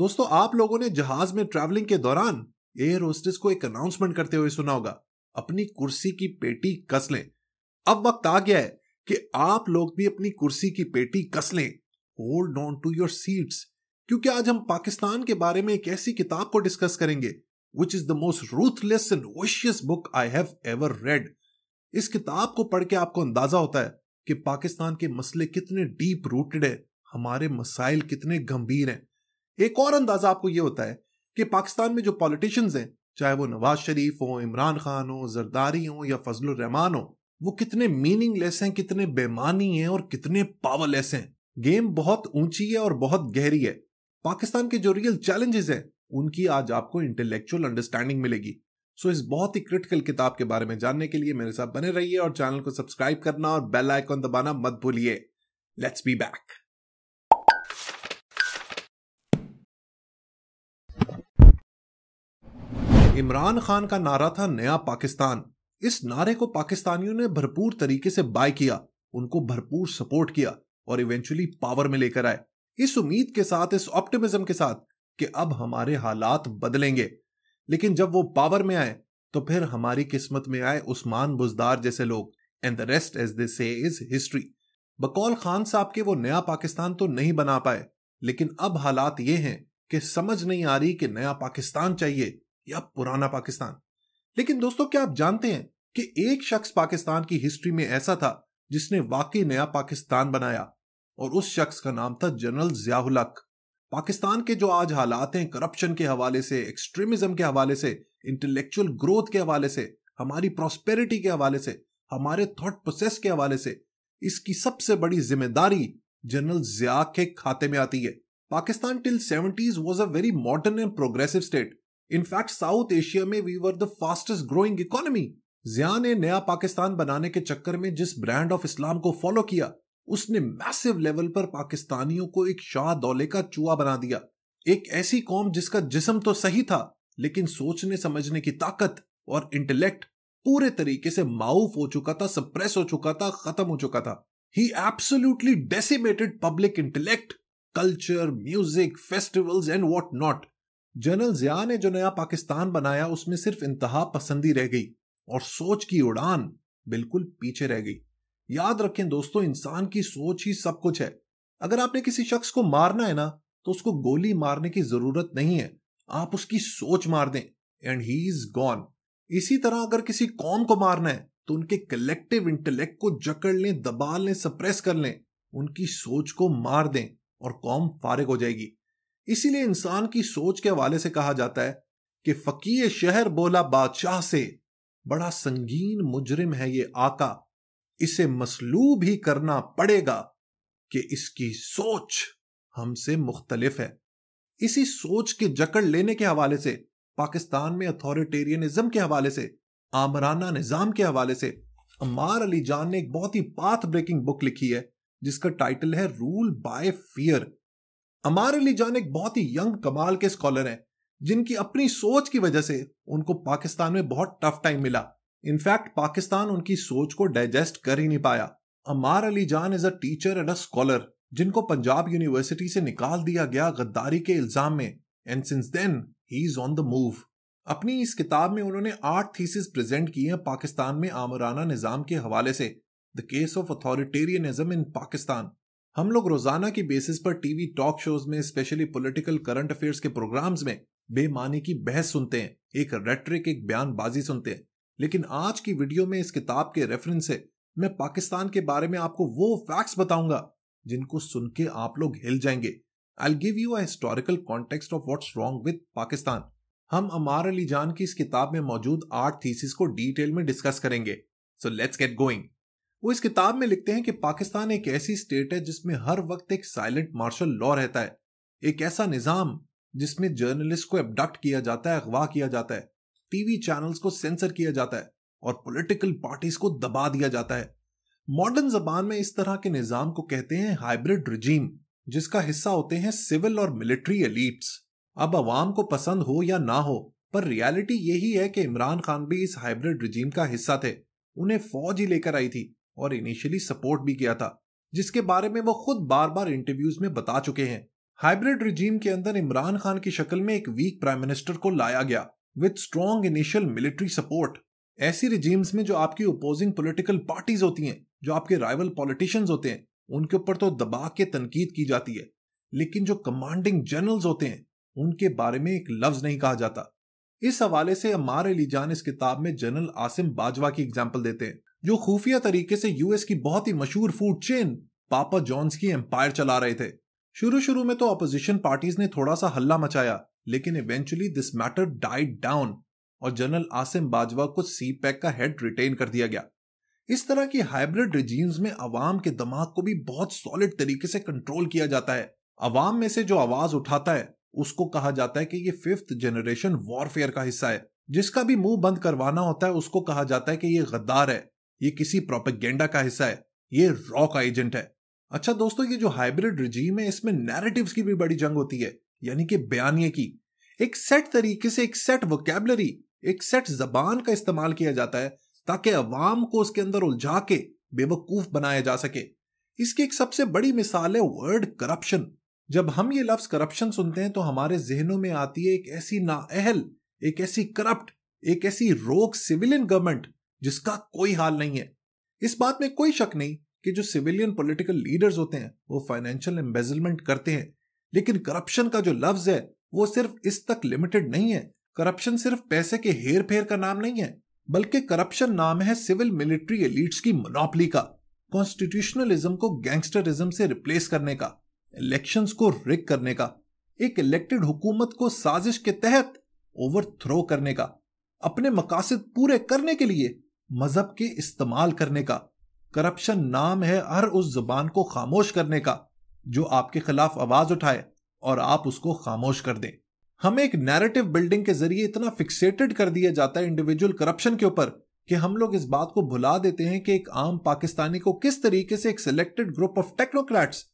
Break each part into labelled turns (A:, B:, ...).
A: दोस्तों आप लोगों ने जहाज में ट्रैवलिंग के दौरान एयर होस्टेस को एक अनाउंसमेंट करते हुए सुना होगा अपनी कुर्सी की पेटी कस लें अब वक्त आ गया है कि आप लोग भी अपनी कुर्सी की पेटी कस लें hold on to your seats क्योंकि आज हम पाकिस्तान के बारे में एक ऐसी किताब को डिस्कस करेंगे which is the most ruthless and vicious book I have ever read इस किताब को पढ़ के आपको अंदाजा होता है कि पाकिस्तान के मसले कितने डीप रूटेड है हमारे मसाइल कितने गंभीर हैं एक और अंदाजा आपको यह होता है कि पाकिस्तान में जो पॉलिटिशियंस हैं चाहे वो नवाज शरीफ हो इमरान खान हो जरदारी हो या फजल रहमान हो वो कितने मीनिंगलेस हैं कितने बेमानी हैं और कितने पावरलेस हैं गेम बहुत ऊंची है और बहुत गहरी है पाकिस्तान के जो रियल चैलेंजेस हैं उनकी आज आपको इंटेलेक्चुअल अंडरस्टैंडिंग मिलेगी सो इस बहुत ही क्रिटिकल किताब के बारे में जानने के लिए मेरे साथ बने रहिए और चैनल को सब्सक्राइब करना और बेल आइकॉन दबाना मत भूलिए let's be back Imran Khan का नारा था नया पाकिस्तान इस नारे को पाकिस्तानियों ने भरपूर तरीके से बाय किया उनको भरपूर सपोर्ट किया और इवेंचुअली पावर में लेकर आए इस उम्मीद के साथ इस ऑप्टिमिज्म के साथ कि अब हमारे हालात बदलेंगे लेकिन जब वो पावर में आए तो फिर हमारी किस्मत में आए उस्मान बुजदार जैसे लोग and the rest as they say is history बकौल खान साहब के वो नया पाकिस्तान तो नहीं बना पाए लेकिन अब हालात ये हैं कि समझ नहीं आ रही कि नया पाकिस्तान चाहिए या पुराना पाकिस्तान लेकिन दोस्तों क्या आप जानते हैं कि एक शख्स पाकिस्तान की हिस्ट्री में ऐसा था जिसने वाकई नया पाकिस्तान बनाया और उस शख्स का नाम था जनरल जियाउल पाकिस्तान के जो आज हालात हैं करप्शन के हवाले से एक्सट्रीमिज्म के हवाले से इंटेलेक्चुअल ग्रोथ के हवाले से हमारी प्रॉस्पेरिटी के हवाले से हमारे थॉट प्रोसेस के हवाले से इसकी सबसे बड़ी जिम्मेदारी जनरल जिया के खाते में आती है Pakistan till seventies was a very modern and progressive state in fact south Asia में we were the fastest growing economy Zia ने नया पाकिस्तान बनाने के चक्कर में जिस ब्रांड ऑफ इस्लाम को फॉलो किया उसने मैसिव लेवल पर पाकिस्तानियों को एक शाह दौले का चूहा बना दिया एक ऐसी कौम जिसका जिसम तो सही था लेकिन सोचने समझने की ताकत और इंटेलेक्ट पूरे तरीके से माउफ हो चुका था सप्रेस हो चुका था खत्म हो चुका था he absolutely decimated public intellect culture music festivals and what not general Zia ने जो नया पाकिस्तान बनाया उसमें सिर्फ इंतहा पसंदी रह गई और सोच की उड़ान बिल्कुल पीछे रह गई याद रखें दोस्तों इंसान की सोच ही सब कुछ है अगर आपने किसी शख्स को मारना है ना तो उसको गोली मारने की जरूरत नहीं है आप उसकी सोच मार दें एंड ही इज गॉन इसी तरह अगर किसी कौम को मारना है तो उनके कलेक्टिव इंटेलेक्ट को जकड़ लें दबा लें सप्रेस कर लें उनकी सोच को मार दें और कौम फारिग हो जाएगी इसीलिए इंसान की सोच के हवाले से कहा जाता है कि फकीर शहर बोला बादशाह से बड़ा संगीन मुजरिम है ये आका इसे मसलूब ही करना पड़ेगा कि इसकी सोच हमसे मुख्तलिफ है इसी सोच के जकड़ लेने के हवाले से पाकिस्तान में अथॉरिटेरियनिज्म के हवाले से आमराना निज़ाम के हवाले से अमार अली जान ने एक बहुत ही पाथ ब्रेकिंग बुक लिखी है जिसका टाइटल है rule by fear Ammar Ali Jan एक बहुत ही यंग कमाल के स्कॉलर हैं जिनकी अपनी सोच की वजह से उनको पाकिस्तान में बहुत टफ टाइम मिला इनफैक्ट पाकिस्तान उनकी सोच को डाइजेस्ट कर ही नहीं पाया Ammar Ali Jan is a teacher and a scholar जिनको पंजाब यूनिवर्सिटी से निकाल दिया गया गद्दारी के इल्जाम में and since then he is on the move अपनी इस किताब में उन्होंने आठ थीसिस प्रेजेंट की हैं पाकिस्तान में आमराना निजाम के हवाले से the case of authoritarianism in Pakistan हम लोग रोजाना की बेसिस पर टीवी टॉक शोज में स्पेशली पॉलिटिकल करंट अफेयर्स के प्रोग्राम्स में बेमानी की बहस सुनते हैं एक रेट्रिक एक बयानबाजी सुनते हैं लेकिन आज की वीडियो में इस किताब के रेफरेंस से मैं पाकिस्तान के बारे में आपको वो फैक्ट्स बताऊंगा जिनको सुन के आप लोग हिल जाएंगे I give you a historical of what's wrong with Pakistan हम अमार अली जान की इस किताब में मौजूद आठ थीसिस को डिटेल में डिस्कस करेंगे सो लेट्स गेट गोइंग वो इस किताब में लिखते हैं कि पाकिस्तान एक ऐसी स्टेट है जिसमें हर वक्त एक साइलेंट मार्शल लॉ रहता है एक ऐसा निज़ाम जिसमें जर्नलिस्ट को एबडक्ट किया जाता है अगवा किया जाता है टीवी चैनल्स को सेंसर किया जाता है और पॉलिटिकल पार्टीज को दबा दिया जाता है मॉडर्न जबान में इस तरह के निज़ाम को कहते हैं हाइब्रिड रिजीम जिसका हिस्सा होते हैं सिविल और मिलिट्री एलिट्स अब अवाम को पसंद हो या ना हो पर रियलिटी यही है कि इमरान खान भी इस हाइब्रिड रिजीम का हिस्सा थे उन्हें फौज ही लेकर आई थी और इनिशियली सपोर्ट भी किया था जिसके बारे में वो खुद बार बार इंटरव्यूज में बता चुके हैं हाइब्रिड रिजीम के अंदर इमरान खान की शक्ल में एक वीक प्राइम मिनिस्टर को लाया गया with strong initial military support ऐसी रिजीम्स में जो आपकी ओपोजिंग पोलिटिकल पार्टीज होती हैं जो आपके राइवल पॉलिटिशियंस होते हैं उनके ऊपर तो दबा के तनकीद की जाती है लेकिन जो कमांडिंग जनरल्स होते हैं उनके बारे में एक लफ्ज नहीं कहा जाता इस हवाले से अमार अली जान इस किताब में जनरल आसिम बाजवा की एग्जाम्पल देते हैं जो खुफिया तरीके से यूएस की बहुत ही मशहूर फूड चेन पापा जॉन्स की एम्पायर चला रहे थे शुरू शुरू में तो अपोजिशन पार्टीज ने थोड़ा सा हल्ला मचाया लेकिन eventually this matter died down और जनरल आसिम बाजवा को सी पैक का हेड रिटेन कर दिया गया इस तरह की हाइब्रिड रिजीम्स में अवाम के दिमाग को भी बहुत सॉलिड तरीके से कंट्रोल किया जाता है अवाम में से जो आवाज उठाता है उसको कहा जाता है कि ये फिफ्थ जनरेशन वॉरफेयर का हिस्सा है जिसका भी मुंह बंद करवाना होता है उसको कहा जाता है कि ये गद्दार है ये किसी प्रोपेगेंडा का हिस्सा है ये रॉ का एजेंट है अच्छा दोस्तों ये जो हाइब्रिड रिजीम है इसमें नैरेटिव की भी बड़ी जंग होती है यानी कि बयानिए की एक सेट तरीके से एक सेट वोकेबलरी एक सेट जबान का इस्तेमाल किया जाता है ताकि अवाम को उसके अंदर उलझा के बेवकूफ बनाया जा सके इसकी एक सबसे बड़ी मिसाल है वर्ड करप्शन जब हम ये लफ्ज करप्शन सुनते हैं तो हमारे जहनों में आती है एक ऐसी नाअहल एक ऐसी करप्ट एक ऐसी रोग सिविलियन गवर्नमेंट जिसका कोई हाल नहीं है इस बात में कोई शक नहीं कि जो सिविलियन पॉलिटिकल लीडर्स होते हैं वो फाइनेंशियल एम्बेजलमेंट करते हैं लेकिन करप्शन का जो लफ्ज है वो सिर्फ इस तक लिमिटेड नहीं है करप्शन सिर्फ पैसे के हेर फेर का नाम नहीं है बल्कि करप्शन नाम है सिविल मिलिट्री एलिट्स की मोनोपली का कॉन्स्टिट्यूशनलिज्म को गैंगस्टरिज्म से रिप्लेस करने का इलेक्शन को रिक करने का एक इलेक्टेड हुकूमत को साजिश के तहत ओवर करने का अपने मकासद पूरे करने के लिए मजहब के इस्तेमाल करने का करप्शन नाम है हर उस जुबान को खामोश करने का जो आपके खिलाफ आवाज उठाए और आप उसको खामोश कर दें हमें एक नैरेटिव बिल्डिंग के जरिए इतना फिक्सेटेड कर दिया जाता है इंडिविजुअल करप्शन के ऊपर कि हम लोग इस बात को भुला देते हैं कि एक आम पाकिस्तानी को किस तरीके से एक selected group of technocrats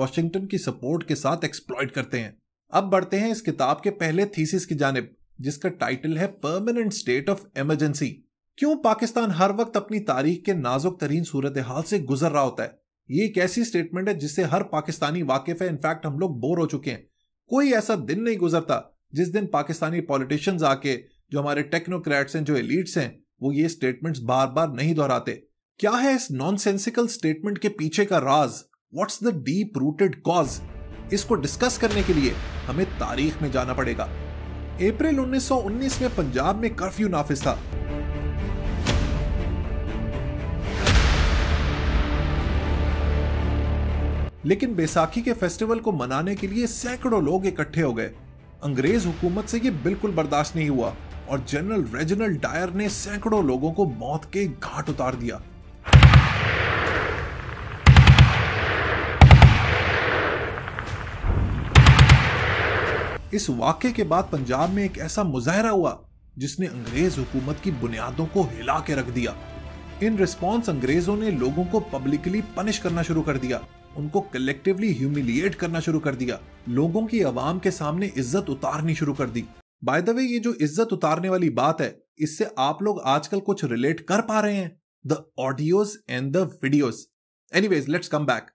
A: Washington की सपोर्ट के साथ एक्सप्लॉयड करते हैं अब बढ़ते हैं इस किताब के पहले थीसिस की जानब जिसका टाइटल है परमानेंट स्टेट ऑफ इमरजेंसी क्यों पाकिस्तान हर वक्त अपनी तारीख के नाजुक तरीन सूरत हाल से गुजर रहा होता है ये एक ऐसी स्टेटमेंट है जिससे हर पाकिस्तानी वाकिफ है इनफैक्ट हम लोग बोर हो चुके हैं कोई ऐसा दिन नहीं गुजरता जिस दिन पाकिस्तानी पॉलिटिशियंस आके जो हमारे टेक्नोक्रेट्स हैं जो एलिट्स हैं वो ये स्टेटमेंट्स बार बार नहीं दोहराते क्या है इस नॉनसेंसिकल स्टेटमेंट के पीछे का राज what's the deep rooted cause इसको डिस्कस करने के लिए हमें तारीख में जाना पड़ेगा अप्रैल 1919 में पंजाब में कर्फ्यू नाफिज था लेकिन बैसाखी के फेस्टिवल को मनाने के लिए सैकड़ों लोग इकट्ठे हो गए अंग्रेज हुकूमत से ये बिल्कुल बर्दाश्त नहीं हुआ और जनरल रेजिनल डायर ने सैकड़ों लोगों को मौत के घाट उतार दिया इस वाक्य के बाद पंजाब में एक ऐसा मुजाहरा हुआ जिसने अंग्रेज हुकूमत की बुनियादों को हिला के रख दिया इन रिस्पॉन्स अंग्रेजों ने लोगों को पब्लिकली पनिश करना शुरू कर दिया उनको कलेक्टिवली ह्यूमिलिएट करना शुरू कर दिया लोगों की आवाम के सामने इज्जत उतारनी शुरू कर दी बाय द वे ये जो इज्जत उतारने वाली बात है इससे आप लोग आजकल कुछ रिलेट कर पा रहे हैं the audios and the videos anyways let's come back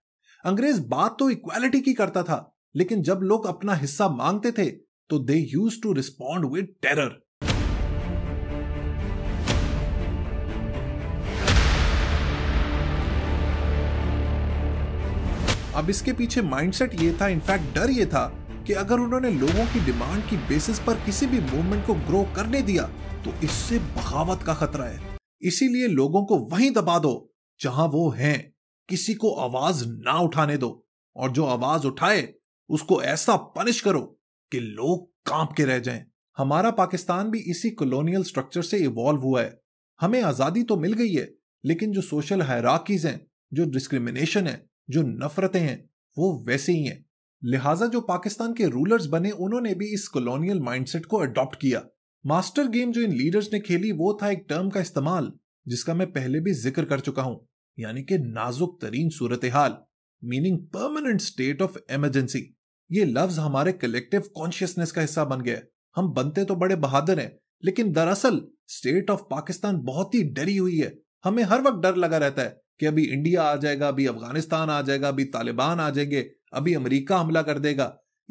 A: अंग्रेज बात तो इक्वालिटी की करता था लेकिन जब लोग अपना हिस्सा मांगते थे तो they used to respond with terror अब इसके पीछे माइंडसेट ये था इनफैक्ट डर ये था कि अगर उन्होंने लोगों की डिमांड की बेसिस पर किसी भी मूवमेंट को ग्रो करने दिया तो इससे बगावत का खतरा है इसीलिए लोगों को वहीं दबा दो जहां वो हैं किसी को आवाज ना उठाने दो और जो आवाज उठाए उसको ऐसा पनिश करो कि लोग कांप के रह जाएं हमारा पाकिस्तान भी इसी कॉलोनियल स्ट्रक्चर से इवॉल्व हुआ है हमें आज़ादी तो मिल गई है लेकिन जो सोशल हैराकीज हैं जो डिस्क्रिमिनेशन है जो नफरतें हैं वो वैसे ही हैं लिहाजा जो पाकिस्तान के रूलर्स बने उन्होंने भी इस कॉलोनियल माइंडसेट को अडॉप्ट किया मास्टर गेम जो इन लीडर्स ने खेली वो था एक टर्म का इस्तेमाल जिसका मैं पहले भी जिक्र कर चुका हूं यानी कि नाजुक तरीन सूरत हाल meaning permanent state of emergency ये लफ्ज हमारे कलेक्टिव कॉन्शियसनेस का हिस्सा बन गया हम बनते तो बड़े बहादुर हैं लेकिन दरअसल स्टेट ऑफ पाकिस्तान बहुत ही डरी हुई है हमें हर वक्त डर लगा रहता है कि अभी इंडिया आ जाएगा अभी अफगानिस्तान आ जाएगा अभी तालिबान आ जाएंगे अभी अमेरिका हमला कर देगा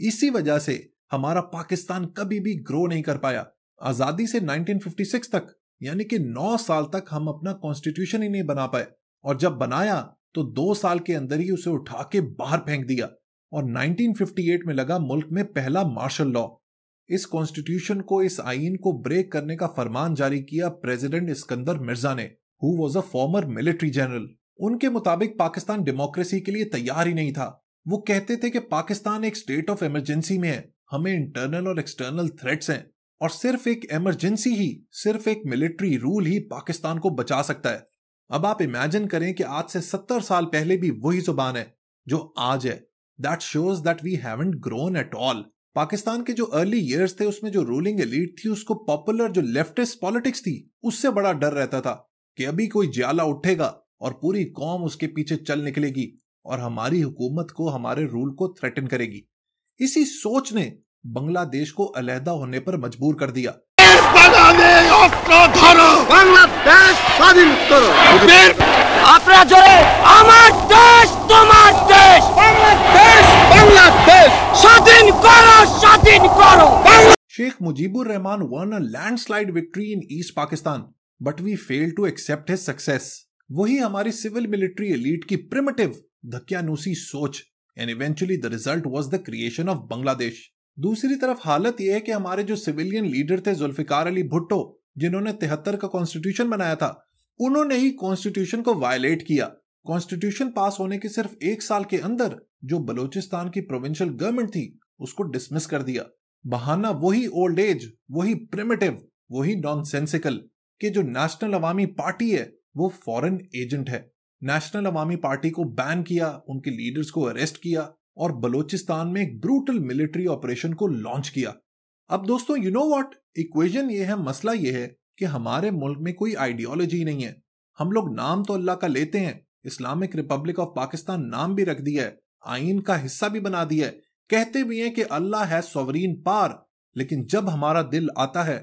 A: इसी वजह से हमारा पाकिस्तान कभी भी ग्रो नहीं कर पाया आजादी से 1956 तक यानी कि 9 साल तक हम अपना कॉन्स्टिट्यूशन ही नहीं बना पाए और जब बनाया तो दो साल के अंदर ही उसे उठा के बाहर फेंक दिया और 1958 में लगा मुल्क में पहला मार्शल लॉ इस कॉन्स्टिट्यूशन को इस आइन को ब्रेक करने का फरमान जारी किया प्रेसिडेंट स्कंदर मिर्जा ने who was a former military general उनके मुताबिक पाकिस्तान डेमोक्रेसी के लिए तैयार ही नहीं था वो कहते थे कि पाकिस्तान एक स्टेट ऑफ इमरजेंसी में है हमें इंटरनल और एक्सटर्नल थ्रेट्स हैं और सिर्फ एक इमरजेंसी ही सिर्फ एक मिलिट्री रूल ही पाकिस्तान को बचा सकता है अब आप इमेजिन करें कि आज से सत्तर साल पहले भी वही जुबान है जो आज है that shows that we haven't grown at all Pakistan के जो अर्ली ईयर्स थे उसमें जो रूलिंग एलीट थी उसको पॉपुलर जो लेफ्टिस्ट पॉलिटिक्स थी उससे बड़ा डर रहता था कि अभी कोई ज्याला उठेगा और पूरी कौम उसके पीछे चल निकलेगी और हमारी हुकूमत को हमारे रूल को थ्रेटन करेगी इसी सोच ने बांग्लादेश को अलहदा होने पर मजबूर कर दिया Sheikh Mujibur Rahman won a landslide victory in east Pakistan but we fail to accept his success वही हमारी सिविल मिलिट्री एलीट की प्रिमेटिव धक्यानुसी सोच and eventually the result was the creation of Bangladesh दूसरी तरफ हालत यह है कि हमारे जो सिविलियन लीडर थे जुल्फिकार अली भुट्टो जिन्होंने तिहत्तर का कॉन्स्टिट्यूशन बनाया था उन्होंने ही कॉन्स्टिट्यूशन को वायलेट किया कॉन्स्टिट्यूशन पास होने के सिर्फ एक साल के अंदर जो बलोचिस्तान की प्रोविंशियल गवर्नमेंट थी उसको डिसमिस कर दिया बहाना वही ओल्ड एज वही प्रिमेटिव वही नॉनसेंसिकल के जो नेशनल अवामी पार्टी है वो फॉरेन एजेंट है नेशनल अवामी पार्टी को बैन किया उनके लीडर्स को अरेस्ट किया और बलोचिस्तान में एक ब्रूटल मिलिट्री ऑपरेशन को लॉन्च किया अब दोस्तों यू नो वॉट इक्वेजन ये है मसला ये है कि हमारे मुल्क में कोई आइडियोलॉजी नहीं है हम लोग नाम तो अल्लाह का लेते हैं इस्लामिक रिपब्लिक ऑफ पाकिस्तान नाम भी रख दिया है आइन का हिस्सा भी बना दिया है कहते भी हैं कि अल्लाह है सोवरीन पार लेकिन जब हमारा दिल आता है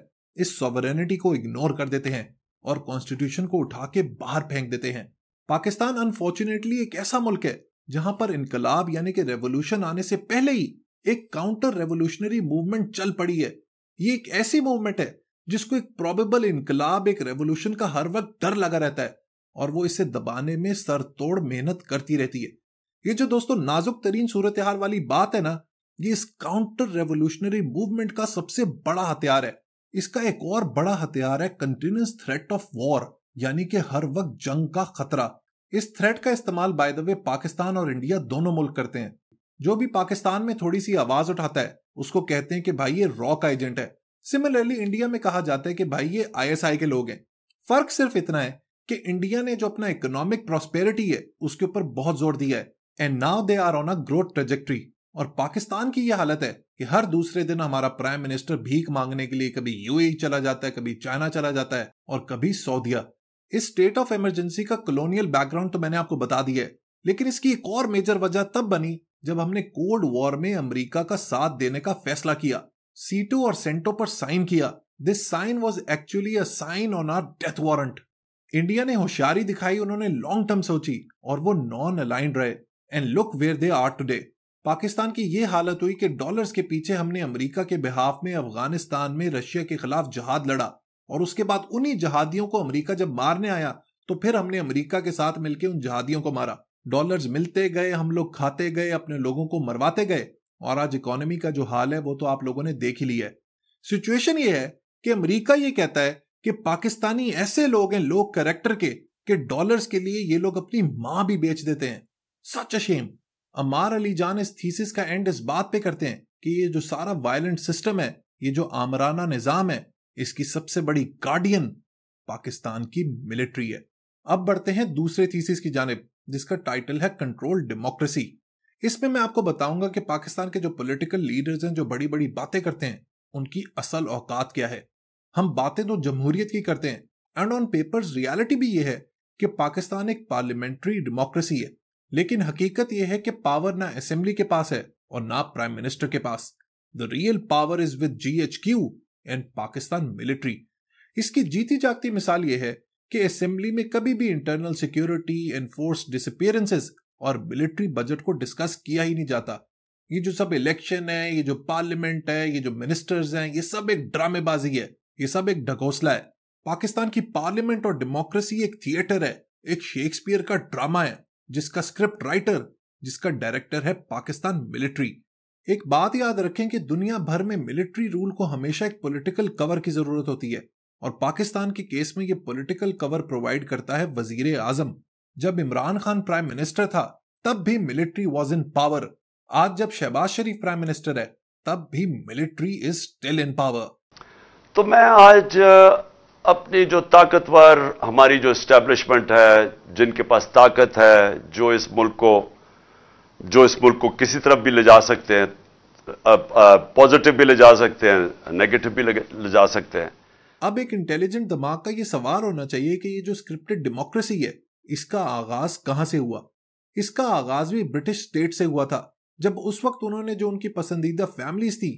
A: इस सॉवरेनिटी को इग्नोर कर देते हैं और कॉन्स्टिट्यूशन को उठा के बाहर फेंक देते हैं पाकिस्तान अनफॉर्चुनेटली एक ऐसा मुल्क है जहां पर इनकलाब यानी कि रेवोल्यूशन आने से पहले ही एक काउंटर रेवोल्यूशनरी मूवमेंट चल पड़ी है ये एक ऐसी मूवमेंट है जिसको एक प्रोबेबल इनकलाब एक रेवोल्यूशन का हर वक्त डर लगा रहता है और वो इसे दबाने में सर तोड़ मेहनत करती रहती है ये जो दोस्तों नाजुक तरीन सूरत हाल वाली बात है ना ये इस काउंटर रेवोल्यूशनरी मूवमेंट का सबसे बड़ा हथियार है इसका एक और बड़ा हथियार है कंटिन्यूस थ्रेट ऑफ वॉर यानी कि हर वक्त जंग का खतरा इस थ्रेट का इस्तेमाल बाय द वे पाकिस्तान और इंडिया दोनों मुल्क करते हैं जो भी पाकिस्तान में थोड़ी सी आवाज उठाता है उसको कहते हैं कि भाई ये रॉ का एजेंट है सिमिलरली इंडिया में कहा जाता है कि भाई ये आईएसआई के लोग हैं फर्क सिर्फ इतना है कि इंडिया ने जो अपना इकोनॉमिक प्रॉस्पेरिटी है उसके ऊपर बहुत जोर दिया है and now they are on a growth trajectory और पाकिस्तान की यह हालत है कि हर दूसरे दिन हमारा प्राइम मिनिस्टर भीख मांगने के लिए कभी यूएई e चला जाता है कभी चाइना चला जाता है और कभी सऊदिया इस स्टेट ऑफ इमरजेंसी का कलोनियल बैकग्राउंड तो मैंने आपको बता दिया है लेकिन इसकी एक और मेजर वजह तब बनी जब हमने कोल्ड वॉर में अमेरिका का साथ देने का फैसला किया सीटो और सेंटो पर साइन किया this sign was actually a sign on our death warrant India ने होशियारी दिखाई उन्होंने लॉन्ग टर्म सोची और वो नॉन अलाइंड रहे and look where they are today Pakistan की ये हालत हुई कि डॉलर्स के पीछे हमने अमेरिका के बिहाफ में अफगानिस्तान में रशिया के खिलाफ जहाद लड़ा और उसके बाद उन्हीं जहादियों को अमेरिका जब मारने आया तो फिर हमने अमेरिका के साथ मिलकर उन जहादियों को मारा डॉलर्स मिलते गए हम लोग खाते गए अपने लोगों को मरवाते गए और आज इकोनॉमी का जो हाल है वो तो आप लोगों ने देख ही लिया है सिचुएशन ये है कि अमेरिका ये कहता है कि पाकिस्तानी ऐसे लोग हैं लोग करेक्टर के कि डॉलर्स के लिए ये लोग अपनी मां भी बेच देते हैं सच अ शेम अमार अली जान इस थीसिस का एंड इस बात पे करते हैं कि ये जो सारा वायलेंट सिस्टम है ये जो आमराना निज़ाम है इसकी सबसे बड़ी गार्डियन पाकिस्तान की मिलिट्री है अब बढ़ते हैं दूसरे थीसिस की जानब जिसका टाइटल है कंट्रोल डेमोक्रेसी इसमें मैं आपको बताऊंगा कि पाकिस्तान के जो पॉलिटिकल लीडर्स हैं जो बड़ी बड़ी बातें करते हैं उनकी असल औकात क्या है हम बातें तो जमहूरियत की करते हैं एंड ऑन पेपर्स रियलिटी भी ये है कि पाकिस्तान एक पार्लियामेंट्री डेमोक्रेसी है लेकिन हकीकत यह है कि पावर ना असेंबली के पास है और ना प्राइम मिनिस्टर के पास the real power is with G H Q and Pakistan military इसकी जीती जागती मिसाल यह है कि असेंबली में कभी भी इंटरनल सिक्योरिटी एनफोर्स डिसअपियरेंसेस और मिलिट्री बजट को डिस्कस किया ही नहीं जाता ये जो सब इलेक्शन है ये जो पार्लियामेंट है ये जो मिनिस्टर्स हैं ये सब एक ड्रामेबाजी है ये सब एक ढकोसला है पाकिस्तान की पार्लियामेंट और डेमोक्रेसी एक थिएटर है एक शेक्सपियर का ड्रामा है जिसका स्क्रिप्ट राइटर जिसका डायरेक्टर है पाकिस्तान मिलिट्री एक बात याद रखें कि दुनिया भर में मिलिट्री रूल को हमेशा एक पॉलिटिकल कवर की जरूरत होती है और पाकिस्तान के केस में यह पॉलिटिकल कवर प्रोवाइड करता है वजीर आजम जब इमरान खान प्राइम मिनिस्टर था तब भी मिलिट्री वॉज इन पावर आज जब शहबाज शरीफ प्राइम मिनिस्टर है तब भी military is still in power तो मैं आज अपनी जो ताकतवर हमारी जो इस्टेब्लिशमेंट है जिनके पास ताकत है जो इस मुल्क को जो इस मुल्क को किसी तरफ भी ले जा सकते हैं पॉजिटिव भी ले जा सकते हैं नेगेटिव भी ले जा सकते हैं अब एक इंटेलिजेंट दिमाग का ये सवाल होना चाहिए कि ये जो स्क्रिप्टेड डेमोक्रेसी है इसका आगाज कहाँ से हुआ इसका आगाज भी ब्रिटिश स्टेट से हुआ था जब उस वक्त उन्होंने जो उनकी पसंदीदा फैमिलीज थी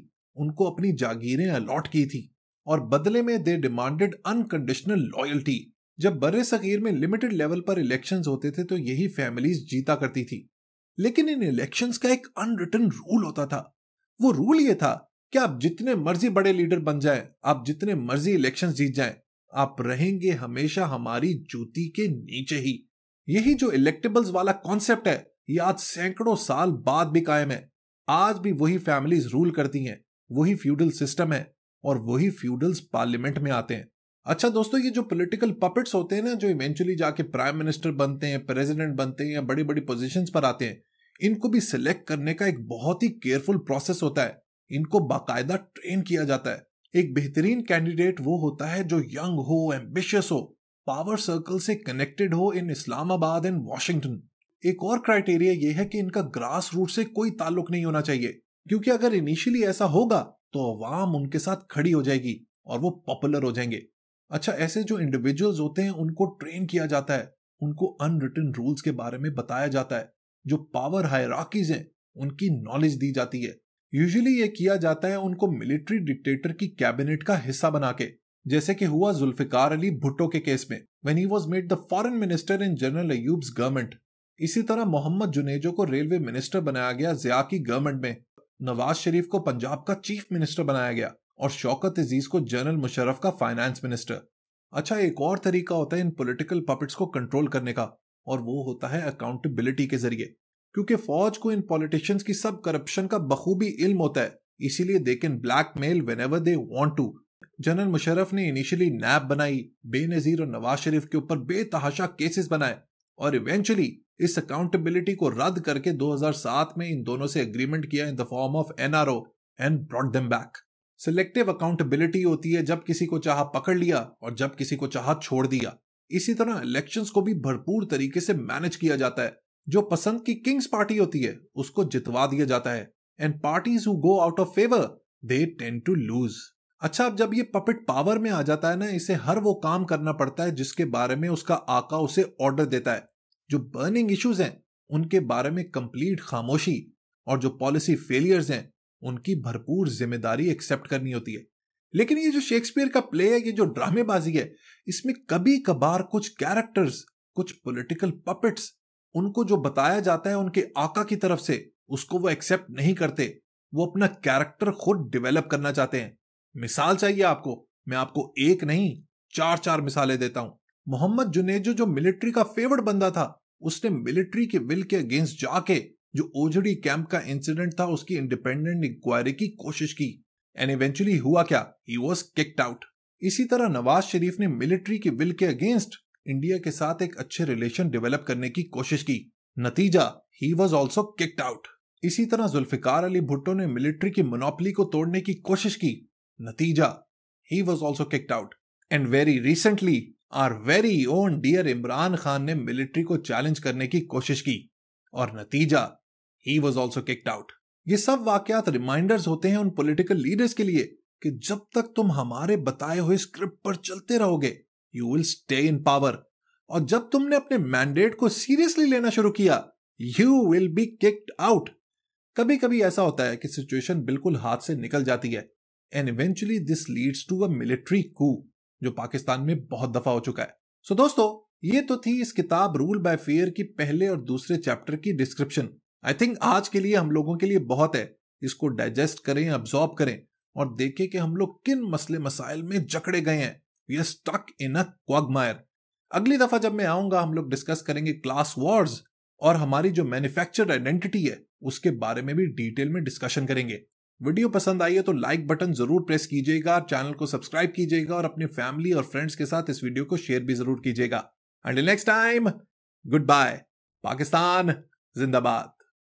A: उनको अपनी जागीरें अलॉट की थी और बदले में दे डिमांडेड अनकंडीशनल लॉयल्टी जब बर्रे सगीर में लिमिटेड लेवल पर इलेक्शंस होते थे तो यही फैमिलीज जीता करती थी लेकिन इन इलेक्शंस का एक अनरिटन रूल होता था वो रूल ये था कि आप जितने मर्जी बड़े लीडर बन जाएं, आप जितने मर्जी इलेक्शंस जीत जाएं, आप रहेंगे हमेशा हमारी जूती के नीचे ही यही जो इलेक्टेबल्स वाला कॉन्सेप्ट है ये आज सैकड़ों साल बाद भी कायम है आज भी वही फैमिलीज रूल करती हैं वही फ्यूडल सिस्टम है और वही फ्यूडल्स पार्लियामेंट में आते हैं अच्छा दोस्तों ये जो पॉलिटिकल पपेट्स होते हैं ना जो इवेंचुअली जाके प्राइम मिनिस्टर बनते हैं प्रेसिडेंट बनते हैं या बड़ी बड़ी पोजीशन पर आते हैं इनको भी सिलेक्ट करने का एक बहुत ही केयरफुल प्रोसेस होता है इनको बाकायदा ट्रेन किया जाता है एक बेहतरीन कैंडिडेट वो होता है जो यंग हो एम्बिशियस हो पावर सर्कल से कनेक्टेड हो इन इस्लामाबाद एंड वॉशिंगटन एक और क्राइटेरिया ये है कि इनका ग्रास रूट से कोई ताल्लुक नहीं होना चाहिए क्योंकि अगर इनिशियली ऐसा होगा तो अवाम उनके साथ खड़ी हो जाएगी और वो पॉपुलर हो जाएंगे अच्छा ऐसे जो इंडिविजुअल्स होते हैं उनको ट्रेन किया जाता है उनको अनरिटन रूल्स के बारे में बताया जाता है जो पावर हायराकीज हैं उनकी नॉलेज दी जाती है यूजुअली ये किया जाता है उनको मिलिट्री डिक्टेटर की कैबिनेट का हिस्सा बना के जैसे कि हुआ जुल्फिकार अली भुट्टो के केस में when he was made the foreign minister in general Ayub's government इसी तरह मोहम्मद जुनेजो को रेलवे मिनिस्टर बनाया गया जिया की गवर्नमेंट में नवाज शरीफ को पंजाब का चीफ मिनिस्टर बनाया गया और शौकत अजीज को जनरल मुशरफ का फाइनेंस मिनिस्टर अच्छा एक और तरीका होता है इन पॉलिटिकल पपेट्स को कंट्रोल करने का और वो होता है अकाउंटेबिलिटी के जरिए क्योंकि फौज को इन पॉलिटिशियंस की सब करप्शन का बखूबी इल्म होता है इसीलिए they can blackmail whenever they want to general Musharraf ने इनिशियली नैब बनाई बेनजीर और नवाज शरीफ के ऊपर बेतहाशा केसेस बनाए और इवेंचुअली इस अकाउंटेबिलिटी को रद्द करके 2007 में इन दोनों से अग्रीमेंट किया in the form of NRO and brought them back selective accountability होती है जब किसी को चाह पकड़ लिया और जब किसी को चाह छोड़ दिया इसी तरह इलेक्शन को भी भरपूर तरीके से मैनेज किया जाता है जो पसंद की किंग्स पार्टी होती है उसको जितवा दिया जाता है and parties who go out of favour they tend to lose अच्छा अब जब ये पपिट पावर में आ जाता है ना इसे हर वो काम करना पड़ता है जिसके बारे में उसका आका उसे ऑर्डर देता है जो बर्निंग इश्यूज हैं उनके बारे में कंप्लीट खामोशी और जो पॉलिसी फेलियर्स हैं उनकी भरपूर जिम्मेदारी एक्सेप्ट करनी होती है लेकिन ये जो शेक्सपियर का प्ले है ये जो ड्रामेबाजी है इसमें कभी कभार कुछ कैरेक्टर्स कुछ पॉलिटिकल पपेट्स उनको जो बताया जाता है उनके आका की तरफ से उसको वो एक्सेप्ट नहीं करते वो अपना कैरेक्टर खुद डेवलप करना चाहते हैं मिसाल चाहिए आपको मैं आपको एक नहीं चार चार मिसालें देता हूं मोहम्मद जुनेजो जो मिलिट्री का फेवरेट बंदा था उसने मिलिट्री के विल के अगेंस्ट जाके जो ओझड़ी कैंप का इंसिडेंट था उसकी इंडिपेंडेंट इंक्वायरी की कोशिश की एंड इवेंचुअली हुआ क्या ही वॉज किक्ड आउट इसी तरह नवाज शरीफ ने मिलिट्री के विल के अगेंस्ट इंडिया के साथ एक अच्छे रिलेशन डेवलप करने की कोशिश की नतीजा he was also kicked out इसी तरह जुल्फिकार अली भुट्टो ने मिलिट्री की मोनोपली को तोड़ने की कोशिश की नतीजा he was also kicked out and very recently our very own dear Imran Khan ने मिलिट्री को चैलेंज करने की कोशिश की और नतीजा he was also kicked out ये सब वाकयात रिमाइंडर्स होते हैं उन पोलिटिकल लीडर्स के लिए कि जब तक तुम हमारे बताए हुए स्क्रिप्ट पर चलते रहोगे you will stay in power और जब तुमने अपने मैंडेट को सीरियसली लेना शुरू किया you will be kicked out कभी कभी ऐसा होता है कि सिचुएशन बिल्कुल हाथ से निकल जाती है and eventually this leads to a military coup जो पाकिस्तान में बहुत दफा हो चुका है सो दोस्तों ये तो थी इस किताब रूल बाय फेयर की पहले और दूसरे चैप्टर की डिस्क्रिप्शन आई थिंक आज के लिए हम लोगों के लिए बहुत है इसको डाइजेस्ट करें अब्सॉर्ब करें और देखें कि हम लोग किन मसले मसाइल में जकड़े गए हैं we are stuck in a quagmire अगली दफा जब मैं आऊंगा हम लोग डिस्कस करेंगे क्लास वॉर्स और हमारी जो मैन्युफैक्चर्ड आइडेंटिटी है उसके बारे में भी डिटेल में डिस्कशन करेंगे वीडियो पसंद आई है तो लाइक बटन जरूर प्रेस कीजिएगा चैनल को सब्सक्राइब कीजिएगा और अपने फैमिली और फ्रेंड्स के साथ इस वीडियो को शेयर भी जरूर कीजिएगा and next time goodbye Pakistan जिंदाबाद